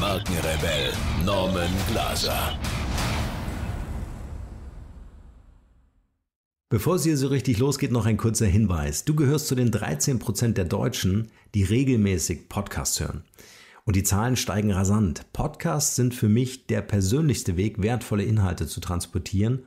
Markenrebell Norman Glaser. Bevor es hier so richtig losgeht, noch ein kurzer Hinweis. Du gehörst zu den 13% der Deutschen, die regelmäßig Podcasts hören. Und die Zahlen steigen rasant. Podcasts sind für mich der persönlichste Weg, wertvolle Inhalte zu transportieren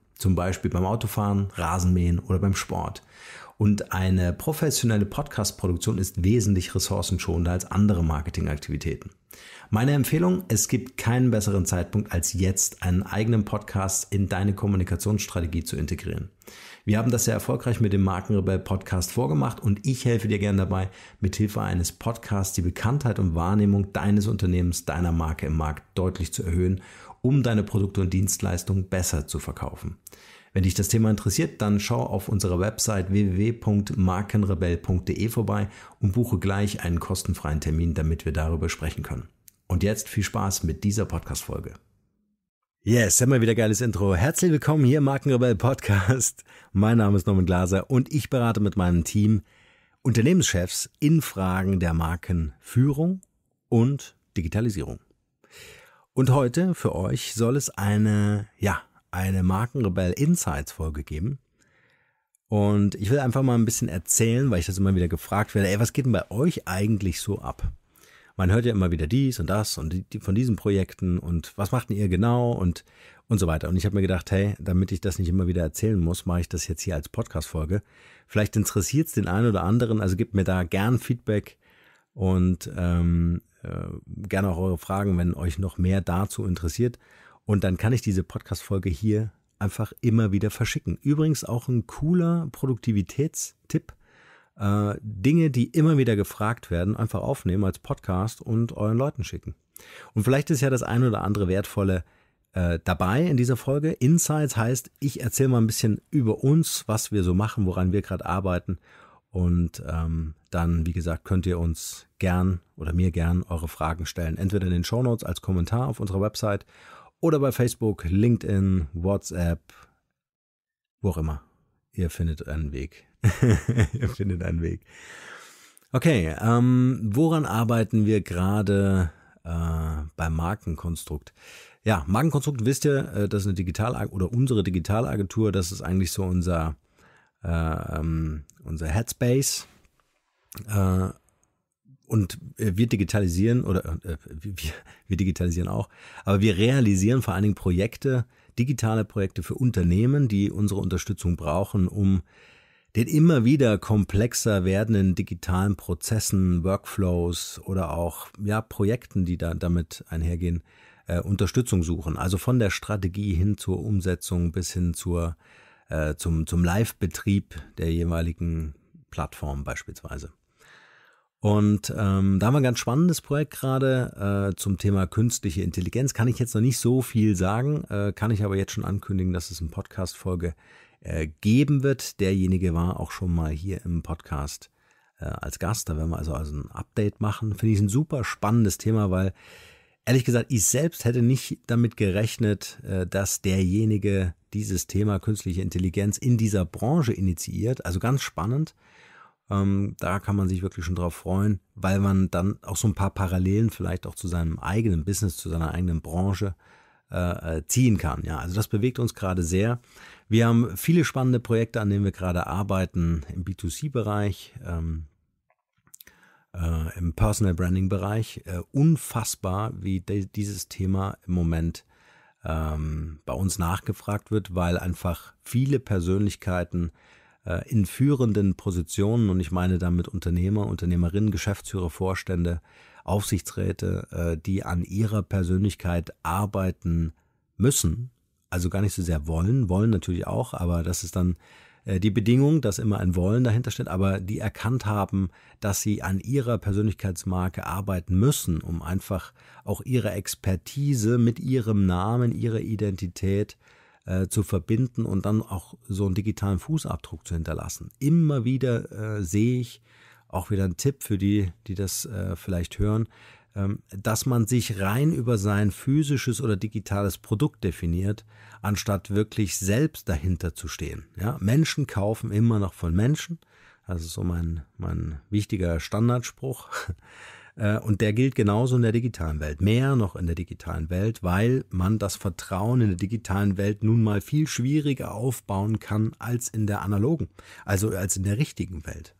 Zum Beispiel beim Autofahren, Rasenmähen oder beim Sport. Und eine professionelle Podcast-Produktion ist wesentlich ressourcenschonender als andere Marketingaktivitäten. Meine Empfehlung, es gibt keinen besseren Zeitpunkt als jetzt, einen eigenen Podcast in deine Kommunikationsstrategie zu integrieren. Wir haben das sehr erfolgreich mit dem Markenrebell Podcast vorgemacht und ich helfe dir gern dabei, mithilfe eines Podcasts die Bekanntheit und Wahrnehmung deines Unternehmens, deiner Marke im Markt deutlich zu erhöhen um deine Produkte und Dienstleistungen besser zu verkaufen. Wenn dich das Thema interessiert, dann schau auf unserer Website www.markenrebell.de vorbei und buche gleich einen kostenfreien Termin, damit wir darüber sprechen können. Und jetzt viel Spaß mit dieser Podcast-Folge. Yes, immer wieder geiles Intro. Herzlich willkommen hier im Markenrebell Podcast. Mein Name ist Norman Glaser und ich berate mit meinem Team Unternehmenschefs in Fragen der Markenführung und Digitalisierung. Und heute für euch soll es eine, ja, eine Markenrebell Insights Folge geben. Und ich will einfach mal ein bisschen erzählen, weil ich das immer wieder gefragt werde, ey, was geht denn bei euch eigentlich so ab? Man hört ja immer wieder dies und das und die, die von diesen Projekten und was macht denn ihr genau und, und so weiter. Und ich habe mir gedacht, hey, damit ich das nicht immer wieder erzählen muss, mache ich das jetzt hier als Podcast-Folge. Vielleicht interessiert es den einen oder anderen, also gebt mir da gern Feedback und ähm, äh, gerne auch eure Fragen, wenn euch noch mehr dazu interessiert. Und dann kann ich diese Podcast-Folge hier einfach immer wieder verschicken. Übrigens auch ein cooler Produktivitätstipp. Äh, Dinge, die immer wieder gefragt werden, einfach aufnehmen als Podcast und euren Leuten schicken. Und vielleicht ist ja das ein oder andere wertvolle äh, dabei in dieser Folge. Insights heißt, ich erzähle mal ein bisschen über uns, was wir so machen, woran wir gerade arbeiten und ähm, dann, wie gesagt, könnt ihr uns gern oder mir gern eure Fragen stellen. Entweder in den Show Notes als Kommentar auf unserer Website oder bei Facebook, LinkedIn, WhatsApp, wo auch immer. Ihr findet einen Weg. ihr findet einen Weg. Okay, ähm, woran arbeiten wir gerade äh, beim Markenkonstrukt? Ja, Markenkonstrukt wisst ihr, äh, das ist eine Digital- oder unsere Digitalagentur, das ist eigentlich so unser äh, ähm, unser Headspace äh, und wir digitalisieren oder äh, wir, wir, digitalisieren auch, aber wir realisieren vor allen Dingen Projekte, digitale Projekte für Unternehmen, die unsere Unterstützung brauchen, um den immer wieder komplexer werdenden digitalen Prozessen, Workflows oder auch ja, Projekten, die da damit einhergehen, äh, Unterstützung suchen. Also von der Strategie hin zur Umsetzung bis hin zur äh, zum, zum Live-Betrieb der jeweiligen Plattform beispielsweise. Und ähm, da haben wir ein ganz spannendes Projekt gerade äh, zum Thema künstliche Intelligenz. Kann ich jetzt noch nicht so viel sagen, äh, kann ich aber jetzt schon ankündigen, dass es eine Podcast-Folge äh, geben wird. Derjenige war auch schon mal hier im Podcast äh, als Gast. Da werden wir also, also ein Update machen. Finde ich ein super spannendes Thema, weil Ehrlich gesagt, ich selbst hätte nicht damit gerechnet, äh, dass derjenige dieses Thema künstliche Intelligenz in dieser Branche initiiert. Also ganz spannend. Ähm, da kann man sich wirklich schon drauf freuen, weil man dann auch so ein paar Parallelen vielleicht auch zu seinem eigenen Business, zu seiner eigenen Branche äh, äh, ziehen kann. Ja, also das bewegt uns gerade sehr. Wir haben viele spannende Projekte, an denen wir gerade arbeiten im B2C-Bereich äh, im Personal Branding Bereich. Äh, unfassbar, wie de- dieses Thema im Moment ähm, bei uns nachgefragt wird, weil einfach viele Persönlichkeiten äh, in führenden Positionen, und ich meine damit Unternehmer, Unternehmerinnen, Geschäftsführer, Vorstände, Aufsichtsräte, äh, die an ihrer Persönlichkeit arbeiten müssen, also gar nicht so sehr wollen, wollen natürlich auch, aber das ist dann äh, die Bedingung, dass immer ein Wollen dahinter steht, aber die erkannt haben, dass sie an ihrer Persönlichkeitsmarke arbeiten müssen, um einfach auch ihre Expertise mit ihrem Namen, ihrer Identität äh, zu verbinden und dann auch so einen digitalen Fußabdruck zu hinterlassen. Immer wieder äh, sehe ich, auch wieder einen Tipp für die, die das äh, vielleicht hören, ähm, dass man sich rein über sein physisches oder digitales Produkt definiert, anstatt wirklich selbst dahinter zu stehen. Ja, Menschen kaufen immer noch von Menschen. Das ist so mein, mein wichtiger Standardspruch. Äh, und der gilt genauso in der digitalen Welt, mehr noch in der digitalen Welt, weil man das Vertrauen in der digitalen Welt nun mal viel schwieriger aufbauen kann als in der analogen, also als in der richtigen Welt.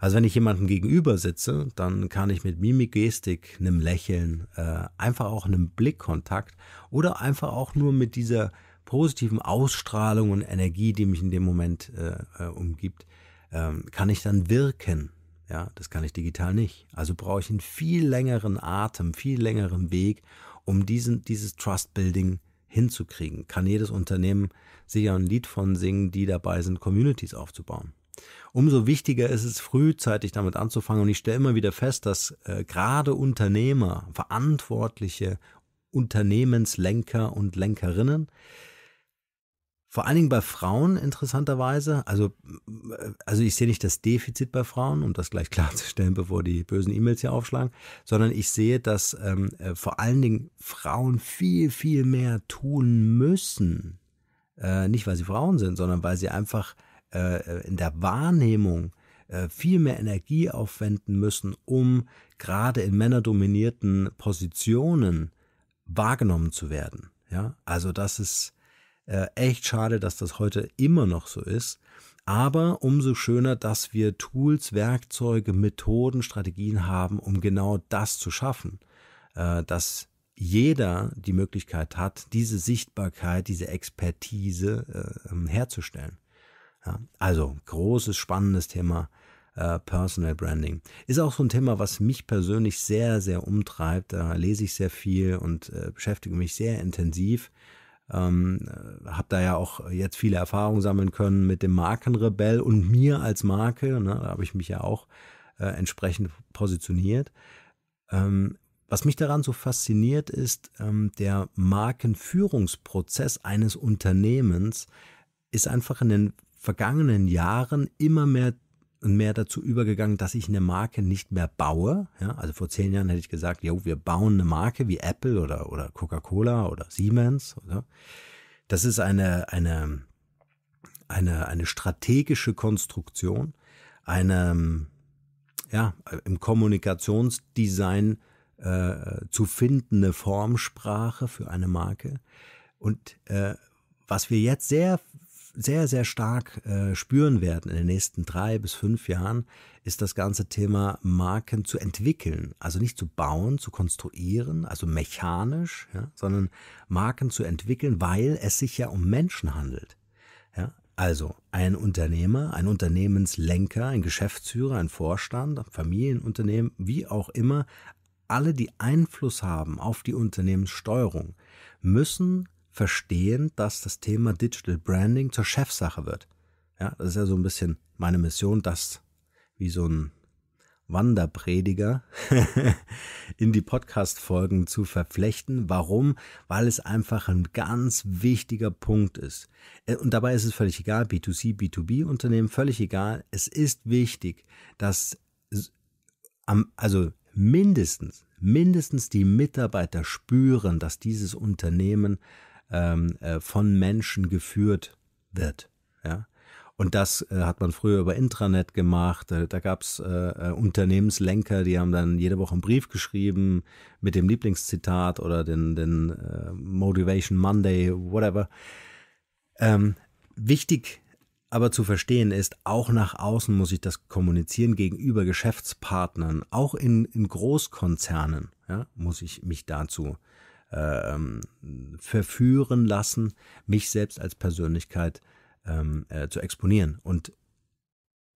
Also wenn ich jemandem gegenüber sitze, dann kann ich mit Mimik, Gestik, einem Lächeln, äh, einfach auch einem Blickkontakt oder einfach auch nur mit dieser positiven Ausstrahlung und Energie, die mich in dem Moment äh, umgibt, ähm, kann ich dann wirken ja, das kann ich digital nicht. Also brauche ich einen viel längeren Atem, viel längeren Weg, um diesen, dieses Trust Building hinzukriegen. Kann jedes Unternehmen sicher ein Lied von singen, die dabei sind, Communities aufzubauen. Umso wichtiger ist es, frühzeitig damit anzufangen. Und ich stelle immer wieder fest, dass äh, gerade Unternehmer, verantwortliche Unternehmenslenker und Lenkerinnen vor allen Dingen bei Frauen interessanterweise. Also, also ich sehe nicht das Defizit bei Frauen, um das gleich klarzustellen, bevor die bösen E-Mails hier aufschlagen, sondern ich sehe, dass ähm, äh, vor allen Dingen Frauen viel, viel mehr tun müssen. Äh, nicht, weil sie Frauen sind, sondern weil sie einfach äh, in der Wahrnehmung äh, viel mehr Energie aufwenden müssen, um gerade in männerdominierten Positionen wahrgenommen zu werden. Ja, also das ist äh, echt schade, dass das heute immer noch so ist. Aber umso schöner, dass wir Tools, Werkzeuge, Methoden, Strategien haben, um genau das zu schaffen. Äh, dass jeder die Möglichkeit hat, diese Sichtbarkeit, diese Expertise äh, ähm, herzustellen. Ja, also großes, spannendes Thema. Äh, Personal Branding. Ist auch so ein Thema, was mich persönlich sehr, sehr umtreibt. Da lese ich sehr viel und äh, beschäftige mich sehr intensiv. Ähm, äh, habe da ja auch jetzt viele Erfahrungen sammeln können mit dem Markenrebell und mir als Marke. Ne, da habe ich mich ja auch äh, entsprechend positioniert. Ähm, was mich daran so fasziniert, ist ähm, der Markenführungsprozess eines Unternehmens ist einfach in den vergangenen Jahren immer mehr und mehr dazu übergegangen, dass ich eine Marke nicht mehr baue. Ja, also vor zehn Jahren hätte ich gesagt, ja, wir bauen eine Marke wie Apple oder, oder Coca-Cola oder Siemens. Oder? Das ist eine, eine, eine, eine strategische Konstruktion, eine, ja, im Kommunikationsdesign äh, zu findende Formsprache für eine Marke. Und äh, was wir jetzt sehr sehr, sehr stark äh, spüren werden in den nächsten drei bis fünf Jahren, ist das ganze Thema Marken zu entwickeln. Also nicht zu bauen, zu konstruieren, also mechanisch, ja, sondern Marken zu entwickeln, weil es sich ja um Menschen handelt. Ja, also ein Unternehmer, ein Unternehmenslenker, ein Geschäftsführer, ein Vorstand, ein Familienunternehmen, wie auch immer, alle, die Einfluss haben auf die Unternehmenssteuerung, müssen verstehen, dass das Thema Digital Branding zur Chefsache wird. Ja, das ist ja so ein bisschen meine Mission, das wie so ein Wanderprediger in die Podcast-Folgen zu verflechten. Warum? Weil es einfach ein ganz wichtiger Punkt ist. Äh, und dabei ist es völlig egal, B2C, B2B-Unternehmen, völlig egal. Es ist wichtig, dass am, also mindestens, mindestens die Mitarbeiter spüren, dass dieses Unternehmen ähm, äh, von Menschen geführt wird. Ja? Und das äh, hat man früher über Intranet gemacht. Äh, da gab es äh, äh, Unternehmenslenker, die haben dann jede Woche einen Brief geschrieben mit dem Lieblingszitat oder den, den Motivation Monday, whatever. Ähm, wichtig aber zu verstehen ist, auch nach außen muss ich das kommunizieren gegenüber Geschäftspartnern, auch in, in Großkonzernen ja, muss ich mich dazu äh, ähm, verführen lassen, mich selbst als Persönlichkeit ähm, äh, zu exponieren. Und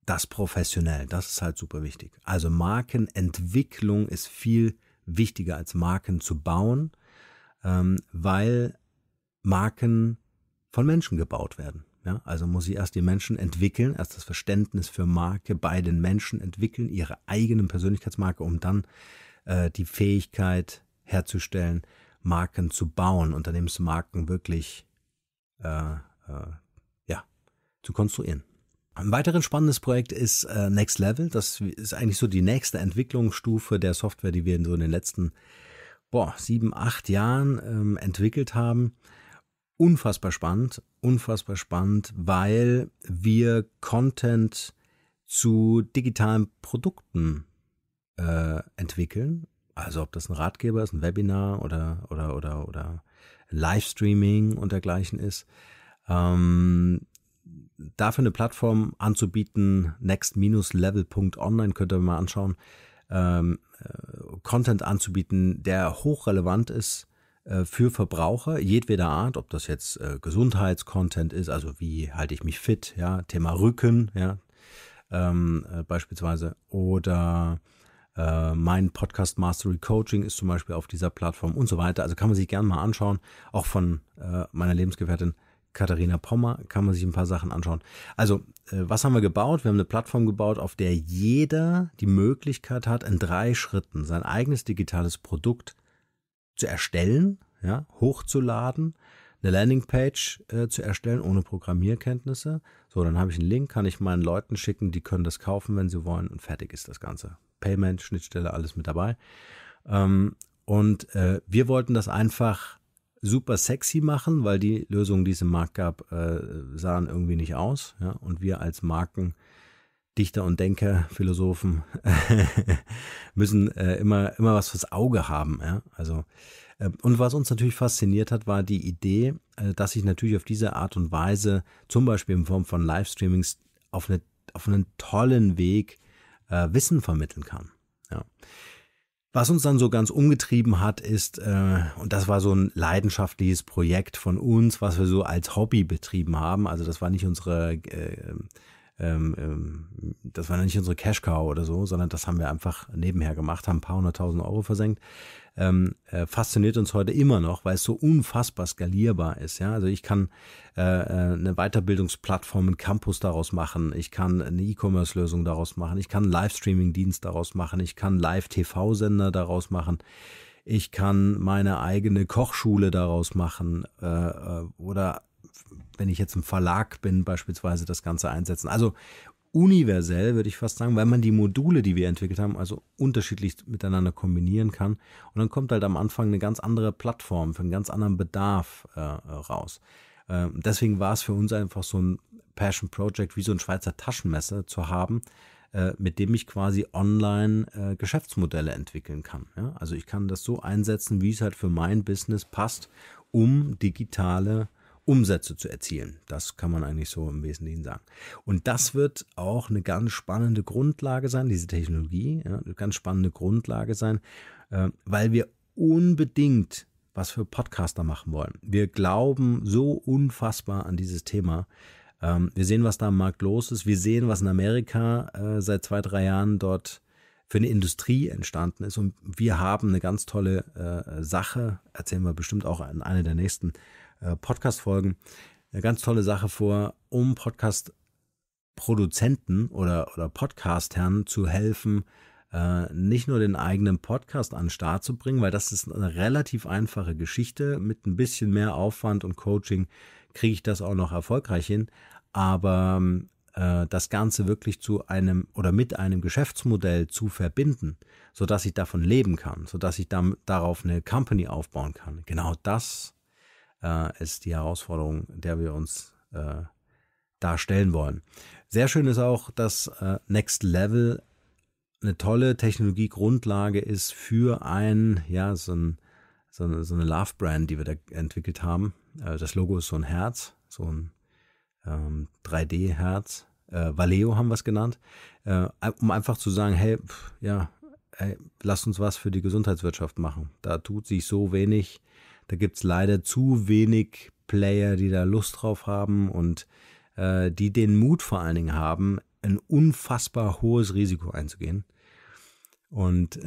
das professionell, das ist halt super wichtig. Also Markenentwicklung ist viel wichtiger als Marken zu bauen, ähm, weil Marken von Menschen gebaut werden. Ja, also muss ich erst die Menschen entwickeln, erst das Verständnis für Marke bei den Menschen entwickeln, ihre eigenen Persönlichkeitsmarke, um dann äh, die Fähigkeit herzustellen, Marken zu bauen, Unternehmensmarken wirklich äh, äh, ja, zu konstruieren. Ein weiteres spannendes Projekt ist äh, Next Level. Das ist eigentlich so die nächste Entwicklungsstufe der Software, die wir so in den letzten boah, sieben, acht Jahren ähm, entwickelt haben. Unfassbar spannend, unfassbar spannend, weil wir Content zu digitalen Produkten äh, entwickeln also ob das ein Ratgeber ist, ein Webinar oder, oder, oder, oder Livestreaming und dergleichen ist. Ähm, dafür eine Plattform anzubieten, next-level.online, könnt ihr mal anschauen, ähm, äh, Content anzubieten, der hochrelevant ist äh, für Verbraucher jedweder Art, ob das jetzt äh, Gesundheitscontent ist, also wie halte ich mich fit, ja, Thema Rücken, ja, ähm, äh, beispielsweise, oder äh, mein Podcast Mastery Coaching ist zum Beispiel auf dieser Plattform und so weiter. Also kann man sich gerne mal anschauen. Auch von äh, meiner Lebensgefährtin Katharina Pommer kann man sich ein paar Sachen anschauen. Also, äh, was haben wir gebaut? Wir haben eine Plattform gebaut, auf der jeder die Möglichkeit hat, in drei Schritten sein eigenes digitales Produkt zu erstellen, ja, hochzuladen, eine Landingpage äh, zu erstellen ohne Programmierkenntnisse. So, dann habe ich einen Link, kann ich meinen Leuten schicken, die können das kaufen, wenn sie wollen und fertig ist das Ganze. Payment, Schnittstelle, alles mit dabei. Ähm, und äh, wir wollten das einfach super sexy machen, weil die Lösungen, die es im Markt gab, äh, sahen irgendwie nicht aus. Ja? Und wir als Marken, Dichter und Denker, Philosophen müssen äh, immer, immer was fürs Auge haben. Ja? Also, äh, und was uns natürlich fasziniert hat, war die Idee, äh, dass ich natürlich auf diese Art und Weise, zum Beispiel in Form von Livestreamings, auf, eine, auf einen tollen Weg äh, Wissen vermitteln kann. Ja. Was uns dann so ganz umgetrieben hat, ist, äh, und das war so ein leidenschaftliches Projekt von uns, was wir so als Hobby betrieben haben. Also das war nicht unsere äh, ähm, ähm, das war nicht unsere Cash Cow oder so, sondern das haben wir einfach nebenher gemacht, haben ein paar hunderttausend Euro versenkt. Ähm, äh, fasziniert uns heute immer noch, weil es so unfassbar skalierbar ist. Ja? Also ich kann äh, äh eine Weiterbildungsplattform, einen Campus daraus machen, ich kann eine E-Commerce-Lösung daraus machen, ich kann einen Livestreaming-Dienst daraus machen, ich kann Live-TV-Sender daraus machen ich kann meine eigene Kochschule daraus machen äh, äh oder wenn ich jetzt im Verlag bin, beispielsweise das Ganze einsetzen. Also universell, würde ich fast sagen, weil man die Module, die wir entwickelt haben, also unterschiedlich miteinander kombinieren kann. Und dann kommt halt am Anfang eine ganz andere Plattform für einen ganz anderen Bedarf äh, raus. Äh, deswegen war es für uns einfach so ein Passion Project, wie so ein Schweizer Taschenmesser zu haben, äh, mit dem ich quasi online äh, Geschäftsmodelle entwickeln kann. Ja? Also ich kann das so einsetzen, wie es halt für mein Business passt, um digitale äh, Umsätze zu erzielen. Das kann man eigentlich so im Wesentlichen sagen. Und das wird auch eine ganz spannende Grundlage sein, diese Technologie, ja, eine ganz spannende Grundlage sein, äh, weil wir unbedingt was für Podcaster machen wollen. Wir glauben so unfassbar an dieses Thema. Ähm, wir sehen, was da am Markt los ist. Wir sehen, was in Amerika äh, seit zwei, drei Jahren dort für eine Industrie entstanden ist. Und wir haben eine ganz tolle äh, Sache, erzählen wir bestimmt auch in einer der nächsten äh, Podcast-Folgen eine ganz tolle Sache vor, um Podcast-Produzenten oder, oder Podcastern zu helfen, äh, nicht nur den eigenen Podcast an den Start zu bringen, weil das ist eine relativ einfache Geschichte. Mit ein bisschen mehr Aufwand und Coaching kriege ich das auch noch erfolgreich hin. Aber ähm, äh, das Ganze wirklich zu einem oder mit einem Geschäftsmodell zu verbinden, sodass ich davon leben kann, sodass ich darauf eine Company aufbauen kann. Genau das äh, ist die Herausforderung, der wir uns äh, darstellen wollen. Sehr schön ist auch, dass äh, Next Level eine tolle Technologiegrundlage ist für ein, ja, so, ein, so, eine, so eine Love-Brand, die wir da entwickelt haben. Äh, das Logo ist so ein Herz, so ein ähm, 3D-Herz. Äh, Valeo haben wir es genannt, äh, um einfach zu sagen, hey, pff, ja, hey, lasst uns was für die Gesundheitswirtschaft machen. Da tut sich so wenig da gibt es leider zu wenig Player, die da Lust drauf haben und äh, die den Mut vor allen Dingen haben, ein unfassbar hohes Risiko einzugehen. Und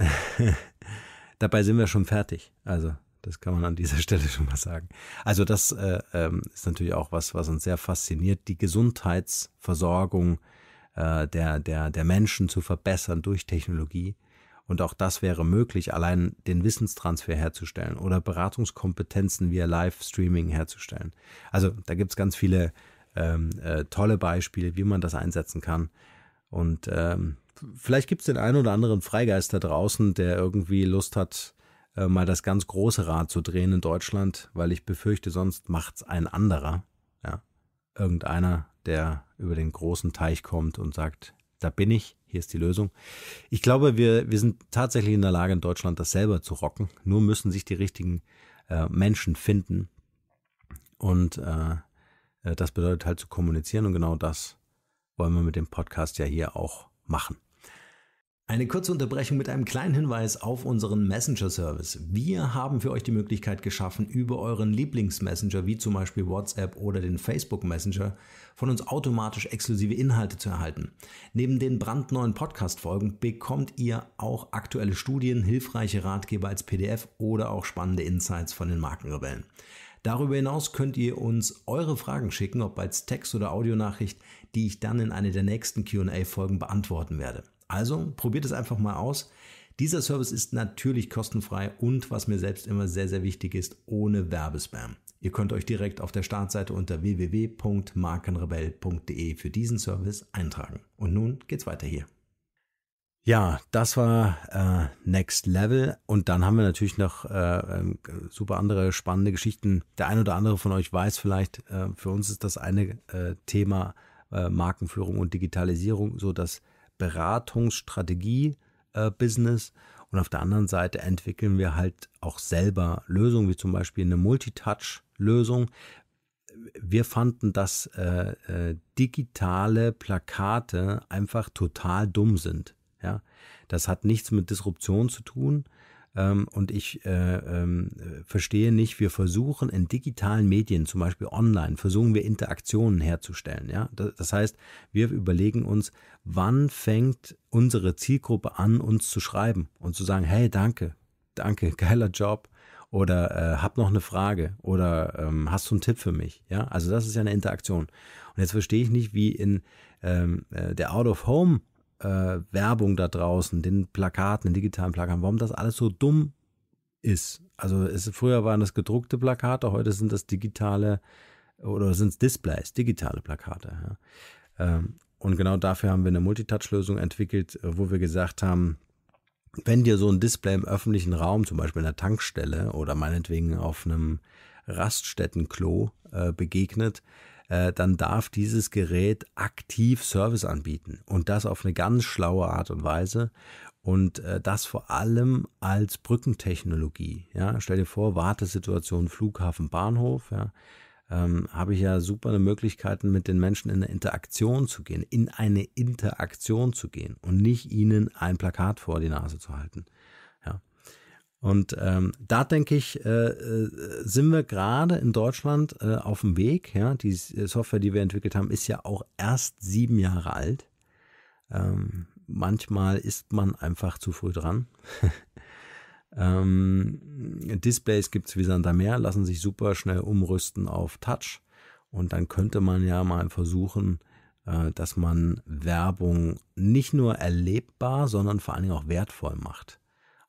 dabei sind wir schon fertig. Also, das kann man an dieser Stelle schon mal sagen. Also, das äh, ähm, ist natürlich auch was, was uns sehr fasziniert, die Gesundheitsversorgung äh, der, der, der Menschen zu verbessern durch Technologie. Und auch das wäre möglich, allein den Wissenstransfer herzustellen oder Beratungskompetenzen via Livestreaming herzustellen. Also da gibt es ganz viele ähm, äh, tolle Beispiele, wie man das einsetzen kann. Und ähm, vielleicht gibt es den einen oder anderen Freigeist da draußen, der irgendwie Lust hat, äh, mal das ganz große Rad zu drehen in Deutschland, weil ich befürchte, sonst macht's ein anderer. Ja. Irgendeiner, der über den großen Teich kommt und sagt, da bin ich, hier ist die Lösung. Ich glaube, wir, wir sind tatsächlich in der Lage, in Deutschland das selber zu rocken. Nur müssen sich die richtigen äh, Menschen finden. Und äh, äh das bedeutet halt zu kommunizieren. Und genau das wollen wir mit dem Podcast ja hier auch machen. Eine kurze Unterbrechung mit einem kleinen Hinweis auf unseren Messenger-Service. Wir haben für euch die Möglichkeit geschaffen, über euren Lieblings-Messenger wie zum Beispiel WhatsApp oder den Facebook Messenger von uns automatisch exklusive Inhalte zu erhalten. Neben den brandneuen Podcast-Folgen bekommt ihr auch aktuelle Studien, hilfreiche Ratgeber als PDF oder auch spannende Insights von den Markenrebellen. Darüber hinaus könnt ihr uns eure Fragen schicken, ob als Text oder Audionachricht, die ich dann in einer der nächsten QA-Folgen beantworten werde. Also probiert es einfach mal aus. Dieser Service ist natürlich kostenfrei und was mir selbst immer sehr, sehr wichtig ist, ohne Werbespam. Ihr könnt euch direkt auf der Startseite unter www.markenrebell.de für diesen Service eintragen. Und nun geht's weiter hier. Ja, das war äh, Next Level und dann haben wir natürlich noch äh, ähm, super andere spannende Geschichten. Der ein oder andere von euch weiß vielleicht, äh, für uns ist das eine äh, Thema äh, Markenführung und Digitalisierung so das Beratungsstrategie-Business. Äh, Und auf der anderen Seite entwickeln wir halt auch selber Lösungen, wie zum Beispiel eine Multitouch-Lösung. Wir fanden, dass äh, äh, digitale Plakate einfach total dumm sind. Ja? Das hat nichts mit Disruption zu tun, ähm, und ich äh, ähm, äh, verstehe nicht, wir versuchen in digitalen Medien, zum Beispiel online, versuchen wir Interaktionen herzustellen. Ja? Das, das heißt, wir überlegen uns, wann fängt unsere Zielgruppe an, uns zu schreiben und zu sagen, hey, danke, danke, geiler Job oder äh, hab noch eine Frage oder ähm, hast du einen Tipp für mich? Ja, also das ist ja eine Interaktion. Und jetzt verstehe ich nicht, wie in ähm, äh, der Out of Home äh, Werbung da draußen, den Plakaten, den digitalen Plakaten, warum das alles so dumm ist. Also es, früher waren das gedruckte Plakate, heute sind das digitale oder sind es Displays, digitale Plakate. Ja. Ähm, und genau dafür haben wir eine Multitouch-Lösung entwickelt, äh, wo wir gesagt haben, wenn dir so ein Display im öffentlichen Raum, zum Beispiel in der Tankstelle oder meinetwegen auf einem Raststättenklo äh, begegnet, äh, dann darf dieses Gerät aktiv Service anbieten und das auf eine ganz schlaue Art und Weise und äh, das vor allem als Brückentechnologie. Ja? Stell dir vor, Wartesituation Flughafen, Bahnhof, ja? ähm, habe ich ja super Möglichkeiten, mit den Menschen in eine Interaktion zu gehen, in eine Interaktion zu gehen und nicht ihnen ein Plakat vor die Nase zu halten. Und ähm, da denke ich, äh, äh, sind wir gerade in Deutschland äh, auf dem Weg. Ja, die äh, Software, die wir entwickelt haben, ist ja auch erst sieben Jahre alt. Ähm, manchmal ist man einfach zu früh dran. ähm, Displays gibt es wie Sander mehr, lassen sich super schnell umrüsten auf Touch. Und dann könnte man ja mal versuchen, äh, dass man Werbung nicht nur erlebbar, sondern vor allen Dingen auch wertvoll macht.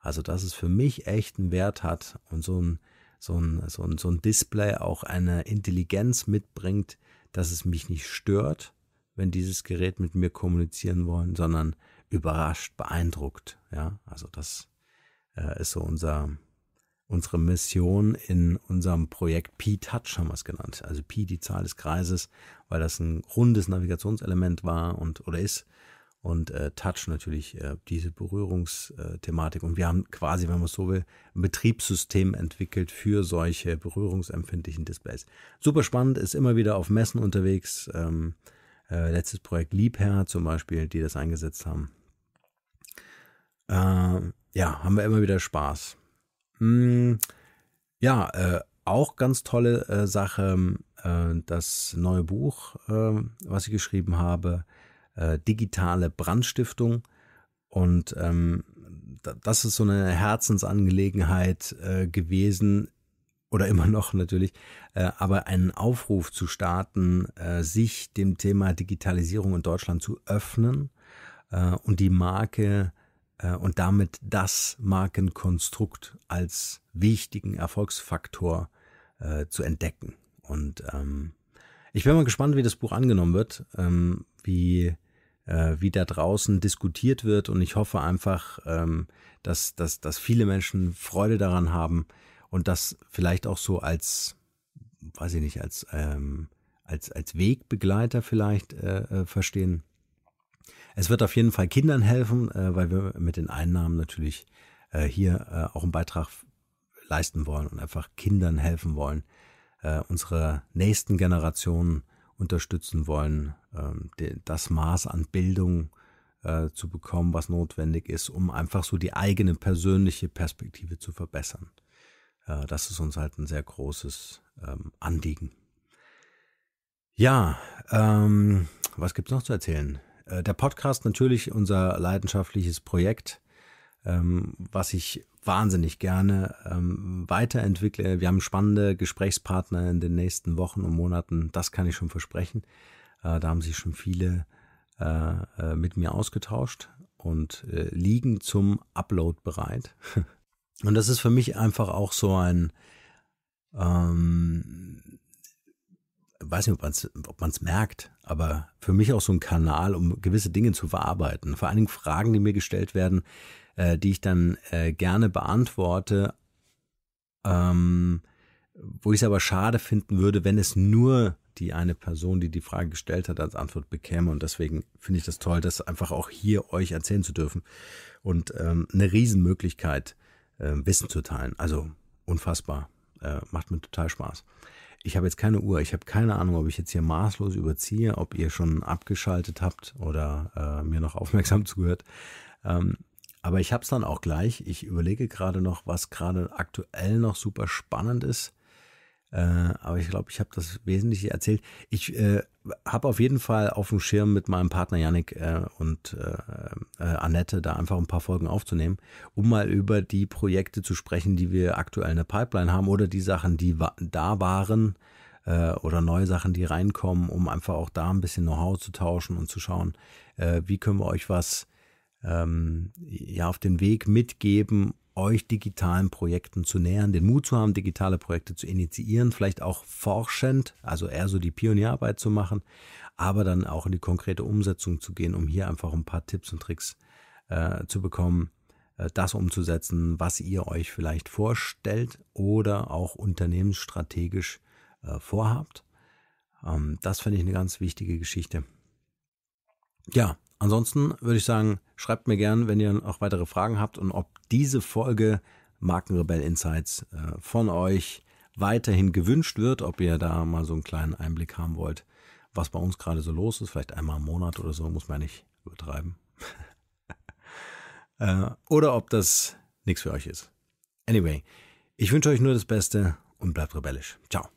Also, dass es für mich echt einen Wert hat und so ein, so ein, so ein, so ein Display auch eine Intelligenz mitbringt, dass es mich nicht stört, wenn dieses Gerät mit mir kommunizieren wollen, sondern überrascht, beeindruckt. Ja, also das äh, ist so unser, unsere Mission in unserem Projekt P-Touch haben wir es genannt. Also P die Zahl des Kreises, weil das ein rundes Navigationselement war und oder ist und äh, Touch natürlich äh, diese Berührungsthematik. Und wir haben quasi, wenn man es so will, ein Betriebssystem entwickelt für solche berührungsempfindlichen Displays. Super spannend, ist immer wieder auf Messen unterwegs. Ähm, äh, letztes Projekt Liebherr zum Beispiel, die das eingesetzt haben. Ähm, ja, haben wir immer wieder Spaß. Mm, ja, äh, auch ganz tolle äh, Sache, äh, das neue Buch, was ich geschrieben habe äh, digitale Brandstiftung. Und ähm, das ist so eine Herzensangelegenheit äh, gewesen oder immer noch natürlich, äh, aber einen Aufruf zu starten, äh, sich dem Thema Digitalisierung in Deutschland zu öffnen äh, und die Marke äh, und damit das Markenkonstrukt als wichtigen Erfolgsfaktor zu entdecken. Und ähm, ich bin mal gespannt, wie das Buch angenommen wird, ähm, wie äh, wie da draußen diskutiert wird. Und ich hoffe einfach, ähm, dass, dass, dass viele Menschen Freude daran haben und das vielleicht auch so als, weiß ich nicht, als, ähm, als, als Wegbegleiter vielleicht äh, äh verstehen. Es wird auf jeden Fall Kindern helfen, äh, weil wir mit den Einnahmen natürlich äh, hier äh, auch einen Beitrag leisten wollen und einfach Kindern helfen wollen, äh, unserer nächsten Generationen unterstützen wollen, ähm, das Maß an Bildung äh, zu bekommen, was notwendig ist, um einfach so die eigene persönliche Perspektive zu verbessern. Äh, das ist uns halt ein sehr großes ähm, Anliegen. Ja, ähm, was gibt's noch zu erzählen? Äh, der Podcast natürlich unser leidenschaftliches Projekt, ähm, was ich wahnsinnig gerne ähm, weiterentwickle. Wir haben spannende Gesprächspartner in den nächsten Wochen und Monaten, das kann ich schon versprechen. Äh, da haben sich schon viele äh, äh mit mir ausgetauscht und äh, liegen zum Upload bereit. und das ist für mich einfach auch so ein, ähm, weiß nicht, ob man es merkt, aber für mich auch so ein Kanal, um gewisse Dinge zu verarbeiten. Vor allen Dingen Fragen, die mir gestellt werden, äh, die ich dann äh, gerne beantworte, ähm, wo ich es aber schade finden würde, wenn es nur die eine Person, die die Frage gestellt hat, als Antwort bekäme. Und deswegen finde ich das toll, das einfach auch hier euch erzählen zu dürfen und ähm, eine Riesenmöglichkeit, äh, Wissen zu teilen. Also unfassbar, äh, macht mir total Spaß. Ich habe jetzt keine Uhr, ich habe keine Ahnung, ob ich jetzt hier maßlos überziehe, ob ihr schon abgeschaltet habt oder äh, mir noch aufmerksam zugehört. Ähm, aber ich habe es dann auch gleich. Ich überlege gerade noch, was gerade aktuell noch super spannend ist. Äh, aber ich glaube, ich habe das Wesentliche erzählt. Ich äh, habe auf jeden Fall auf dem Schirm mit meinem Partner Yannick äh, und äh, äh, Annette da einfach ein paar Folgen aufzunehmen, um mal über die Projekte zu sprechen, die wir aktuell in der Pipeline haben oder die Sachen, die wa da waren oder neue Sachen, die reinkommen, um einfach auch da ein bisschen Know-how zu tauschen und zu schauen, wie können wir euch was ähm, ja auf den Weg mitgeben, euch digitalen Projekten zu nähern, den Mut zu haben, digitale Projekte zu initiieren, vielleicht auch forschend, also eher so die Pionierarbeit zu machen, aber dann auch in die konkrete Umsetzung zu gehen, um hier einfach ein paar Tipps und Tricks äh, zu bekommen, äh, das umzusetzen, was ihr euch vielleicht vorstellt oder auch unternehmensstrategisch äh, vorhabt. Ähm, das finde ich eine ganz wichtige Geschichte. Ja, Ansonsten würde ich sagen, schreibt mir gern, wenn ihr noch weitere Fragen habt und ob diese Folge Markenrebell Insights äh, von euch weiterhin gewünscht wird, ob ihr da mal so einen kleinen Einblick haben wollt, was bei uns gerade so los ist, vielleicht einmal im Monat oder so, muss man ja nicht übertreiben. Äh, oder ob das nichts für euch ist. Anyway, ich wünsche euch nur das Beste und bleibt rebellisch. Ciao.